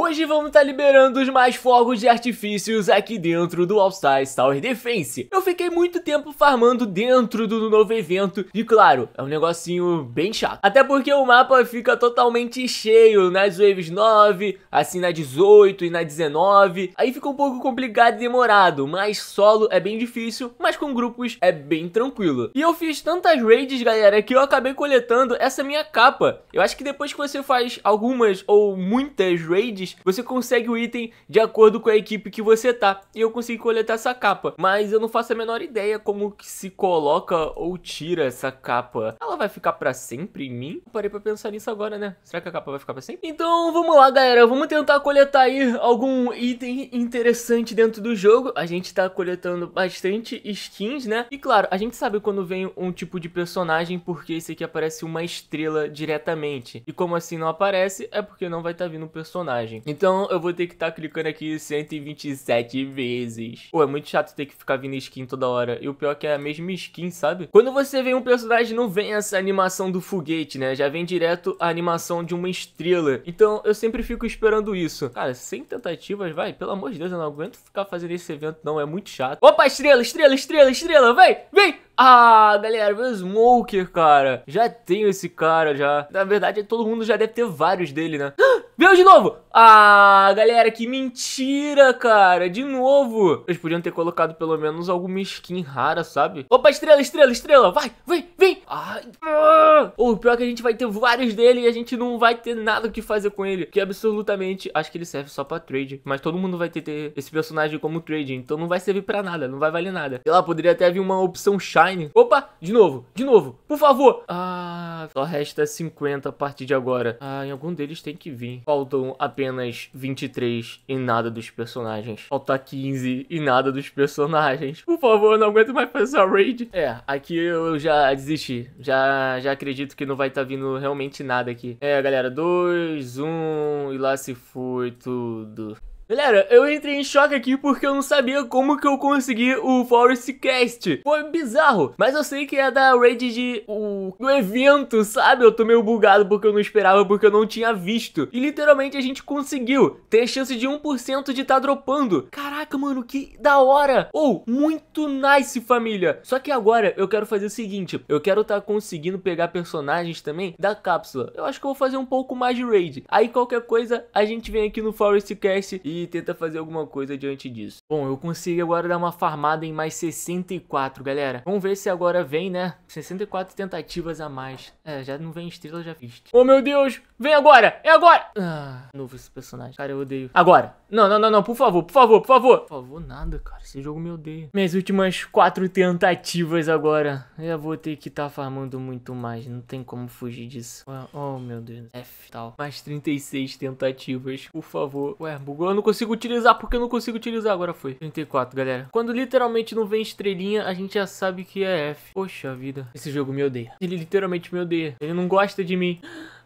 Hoje vamos estar tá liberando os mais fogos de artifícios aqui dentro do All Stars Tower Defense. Eu fiquei muito tempo farmando dentro do novo evento e claro, é um negocinho bem chato. Até porque o mapa fica totalmente cheio nas waves 9, assim na 18 e na 19. Aí fica um pouco complicado e demorado, mas solo é bem difícil, mas com grupos é bem tranquilo. E eu fiz tantas raids, galera, que eu acabei coletando essa minha capa. Eu acho que depois que você faz algumas ou muitas raids, você consegue o item de acordo com a equipe que você tá. E eu consegui coletar essa capa, mas eu não faço a menor ideia como que se coloca ou tira essa capa. Ela vai ficar pra sempre em mim? Eu parei pra pensar nisso agora, né? Será que a capa vai ficar pra sempre? Então, vamos lá, galera. Vamos tentar coletar aí algum item interessante dentro do jogo. A gente tá coletando bastante skins, né? E claro, a gente sabe quando vem um tipo de personagem porque esse aqui aparece uma estrela diretamente. E como assim não aparece, é porque não vai estar tá vindo um personagem imagem. Então eu vou ter que estar tá clicando aqui 127 vezes. Pô, é muito chato ter que ficar vindo skin toda hora. E o pior é que é a mesma skin, sabe? Quando você vê um personagem, não vem essa animação do foguete, né? Já vem direto a animação de uma estrela. Então eu sempre fico esperando isso. Cara, sem tentativas, vai. Pelo amor de Deus, eu não aguento ficar fazendo esse evento, não. É muito chato. Opa, estrela, estrela, estrela, estrela. Vem, vem. Ah, galera, meu Smoker, cara. Já tenho esse cara, já. Na verdade, todo mundo já deve ter vários dele, né? Ah, veio de novo! Ah, galera, que mentira, cara. De novo. Eles podiam ter colocado pelo menos alguma skin rara, sabe? Opa, estrela, estrela, estrela. Vai, vem, o Ai, ah, pior é que a gente vai ter vários dele e a gente não vai ter nada o que fazer com ele. Que absolutamente, acho que ele serve só pra trade. Mas todo mundo vai ter, ter esse personagem como trade, então não vai servir pra nada, não vai valer nada. Sei lá, poderia até vir uma opção shine. Opa, de novo, de novo, por favor. Ah, só resta 50 a partir de agora. Ah, em algum deles tem que vir. Faltam apenas 23 e nada dos personagens. Falta 15 e nada dos personagens. Por favor, não aguento mais fazer essa raid. É, aqui eu já desisti desistir. Já, já acredito que não vai estar tá vindo realmente nada aqui. É, galera, dois, um e lá se foi tudo. Galera, eu entrei em choque aqui porque eu não sabia como que eu consegui o Forest Cast. Foi bizarro, mas eu sei que é da raid de... O, do evento, sabe? Eu tô meio bugado porque eu não esperava, porque eu não tinha visto. E literalmente a gente conseguiu ter chance de 1% de tá dropando. Caraca, mano, que da hora! Ou, oh, muito nice, família! Só que agora eu quero fazer o seguinte, eu quero tá conseguindo pegar personagens também da cápsula. Eu acho que eu vou fazer um pouco mais de raid. Aí qualquer coisa, a gente vem aqui no Forest Cast e tenta fazer alguma coisa diante disso. Bom, eu consigo agora dar uma farmada em mais 64, galera. Vamos ver se agora vem, né? 64 tentativas a mais. É, já não vem estrela, já fiz. Oh, meu Deus! Vem agora! É agora! Ah, novo esse personagem. Cara, eu odeio. Agora! Não, não, não, não. Por favor, por favor, por favor. Por favor, nada, cara. Esse jogo me odeia. Minhas últimas quatro tentativas agora. Eu vou ter que estar tá farmando muito mais. Não tem como fugir disso. Oh, meu Deus. F, tal. Mais 36 tentativas. Por favor. Ué, bugou. Eu não consigo utilizar porque eu não consigo utilizar. Agora foi. 34, galera. Quando literalmente não vem estrelinha, a gente já sabe que é F. Poxa vida. Esse jogo me odeia. Ele literalmente me odeia. Ele não gosta de mim.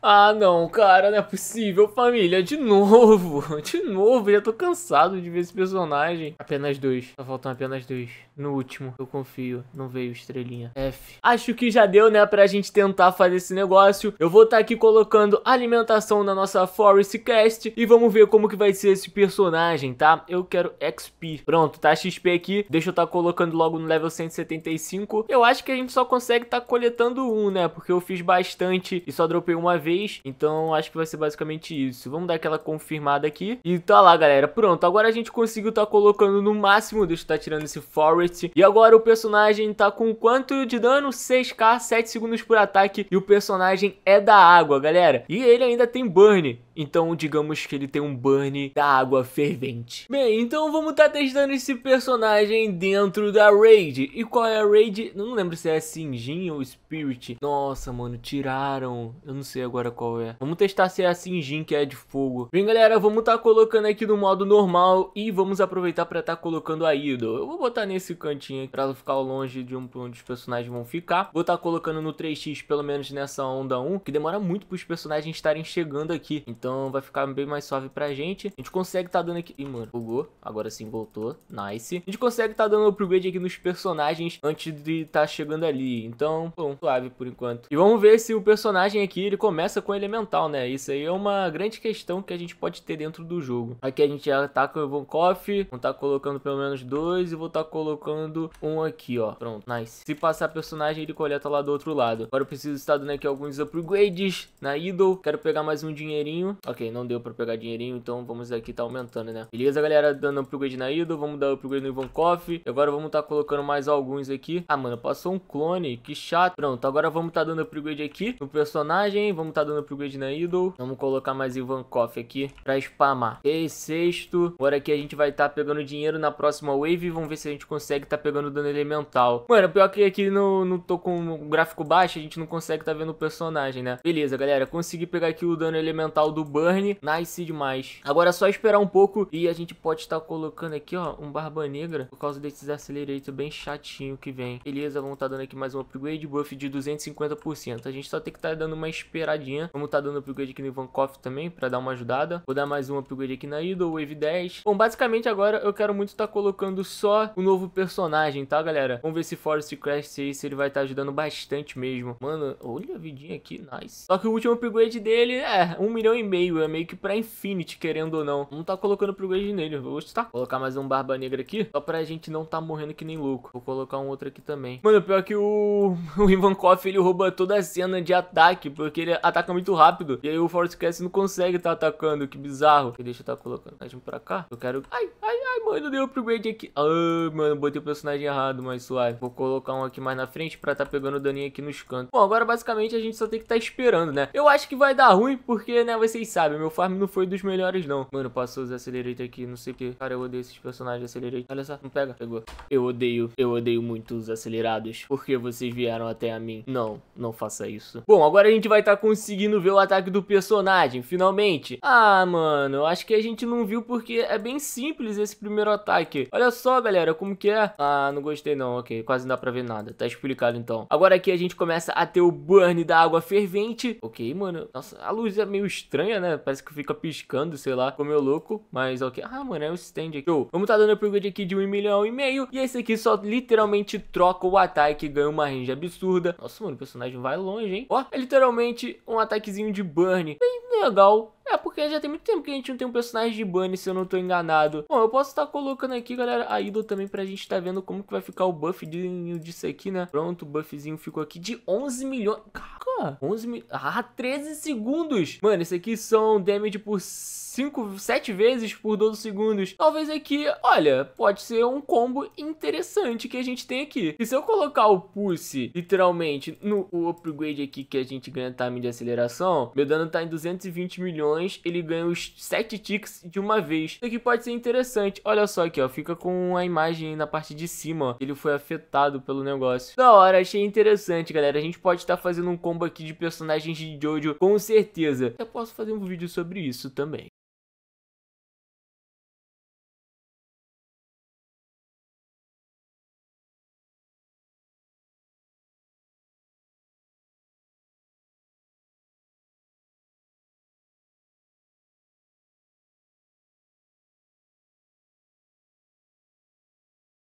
Ah, não, cara, não é possível, família. De novo, de novo. já tô cansado de ver esse personagem. Apenas dois. Só faltam apenas dois no último. Eu confio, não veio estrelinha. F. Acho que já deu, né, pra gente tentar fazer esse negócio. Eu vou estar tá aqui colocando alimentação na nossa Forest Quest e vamos ver como que vai ser esse personagem, tá? Eu quero XP. Pronto, tá XP aqui. Deixa eu estar tá colocando logo no level 175. Eu acho que a gente só consegue estar tá coletando um, né? Porque eu fiz bastante e só dropei uma vez. Então, acho que vai ser basicamente isso. Vamos dar aquela confirmada aqui. E tá lá, galera. Pronto, agora a gente conseguiu estar tá colocando no máximo. Deixa eu estar tá tirando esse Forest e agora o personagem tá com quanto de dano? 6k, 7 segundos por ataque e o personagem é da água, galera. E ele ainda tem burn, então digamos que ele tem um burn da água fervente. Bem, então vamos estar tá testando esse personagem dentro da raid. E qual é a raid? Eu não lembro se é Singin ou Spirit. Nossa, mano, tiraram. Eu não sei agora qual é. Vamos testar se é a Singin, que é de fogo. Bem, galera, vamos estar tá colocando aqui no modo normal e vamos aproveitar para estar tá colocando a Idol. Eu vou botar nesse esse cantinho para não ficar longe de um, onde os personagens vão ficar. Vou estar tá colocando no 3x, pelo menos nessa onda 1, que demora muito para os personagens estarem chegando aqui. Então vai ficar bem mais suave pra gente. A gente consegue estar tá dando aqui... Ih, mano, bugou. Agora sim voltou. Nice. A gente consegue estar tá dando upgrade aqui nos personagens antes de estar tá chegando ali. Então, bom, suave por enquanto. E vamos ver se o personagem aqui, ele começa com elemental, né? Isso aí é uma grande questão que a gente pode ter dentro do jogo. Aqui a gente ataca tá o Evon Koff, vão estar tá colocando pelo menos dois e vou estar tá colocando colocando um aqui, ó. Pronto, nice. Se passar personagem, ele coleta lá do outro lado. Agora eu preciso estar dando aqui né, é alguns upgrades na idol. Quero pegar mais um dinheirinho. Ok, não deu pra pegar dinheirinho, então vamos aqui tá aumentando, né? Beleza, galera, dando upgrade na idol. Vamos dar upgrade no Ivankov. Agora vamos tá colocando mais alguns aqui. Ah, mano, passou um clone, que chato. Pronto, agora vamos tá dando upgrade aqui no personagem. Vamos tá dando upgrade na idol. Vamos colocar mais Ivankov aqui pra spamar. E sexto. Agora aqui a gente vai tá pegando dinheiro na próxima wave. Vamos ver se a gente consegue consegue tá pegando dano elemental. Mano, pior que aqui no, no tô com o gráfico baixo, a gente não consegue tá vendo o personagem, né? Beleza, galera, consegui pegar aqui o dano elemental do Burn, nice demais. Agora é só esperar um pouco e a gente pode estar tá colocando aqui, ó, um Barba Negra, por causa desses acelerators bem chatinho que vem. Beleza, vamos tá dando aqui mais um upgrade, buff de 250%. A gente só tem que tá dando uma esperadinha. Vamos tá dando upgrade aqui no Ivankov também, pra dar uma ajudada. Vou dar mais um upgrade aqui na Idol, Wave 10. Bom, basicamente agora eu quero muito tá colocando só o novo personagem personagem, tá, galera? Vamos ver se Forest Crest aí, se ele vai estar tá ajudando bastante mesmo. Mano, olha a vidinha aqui, nice. Só que o último upgrade dele é um milhão e meio, é meio que pra Infinity, querendo ou não. Não tá colocando upgrade nele, vou gostar. colocar mais um Barba Negra aqui, só pra gente não tá morrendo que nem louco. Vou colocar um outro aqui também. Mano, pior que o, o Ivankov, ele rouba toda a cena de ataque, porque ele ataca muito rápido. E aí o Forest Crest não consegue tá atacando, que bizarro. Deixa eu tá colocando mais um pra cá. Eu quero... Ai, ai, mano, deu upgrade aqui. Ah, mano, botei o personagem errado, mas suave. Vou colocar um aqui mais na frente pra tá pegando o daninho aqui nos cantos. Bom, agora basicamente a gente só tem que tá esperando, né? Eu acho que vai dar ruim, porque, né, vocês sabem, meu farm não foi dos melhores, não. Mano, passou os Accelerate aqui, não sei o que. Cara, eu odeio esses personagens acelerados Olha só, não pega. Pegou. Eu odeio, eu odeio muito os acelerados. Porque vocês vieram até a mim. Não, não faça isso. Bom, agora a gente vai estar tá conseguindo ver o ataque do personagem, finalmente. Ah, mano, eu acho que a gente não viu porque é bem simples esse primeiro primeiro ataque. Olha só, galera, como que é? Ah, não gostei não, ok, quase não dá pra ver nada, tá explicado então. Agora aqui a gente começa a ter o burn da água fervente. Ok, mano, nossa, a luz é meio estranha, né? Parece que fica piscando, sei lá, como eu louco, mas ok. Ah, mano, é o stand aqui. Show. Vamos tá dando upgrade aqui de um milhão e meio, e esse aqui só literalmente troca o ataque e ganha uma range absurda. Nossa, mano, o personagem vai longe, hein? Ó, é literalmente um ataquezinho de burn. Bem legal. É, porque já tem muito tempo que a gente não tem um personagem de Bunny, se eu não tô enganado. Bom, eu posso estar tá colocando aqui, galera, a Idol também pra gente tá vendo como que vai ficar o buff disso aqui, né? Pronto, o buffzinho ficou aqui de 11 milhões. Caraca, 11 milhões. Ah, 13 segundos. Mano, isso aqui são damage por 5, 7 vezes por 12 segundos. Talvez aqui, olha, pode ser um combo interessante que a gente tem aqui. E se eu colocar o Pulse, literalmente, no upgrade aqui que a gente ganha time de aceleração, meu dano tá em 200 220 milhões, ele ganha os 7 ticks de uma vez. Isso aqui pode ser interessante. Olha só aqui, ó. Fica com a imagem na parte de cima, ó. Ele foi afetado pelo negócio. Da hora, achei interessante, galera. A gente pode estar tá fazendo um combo aqui de personagens de Jojo, com certeza. Eu posso fazer um vídeo sobre isso também.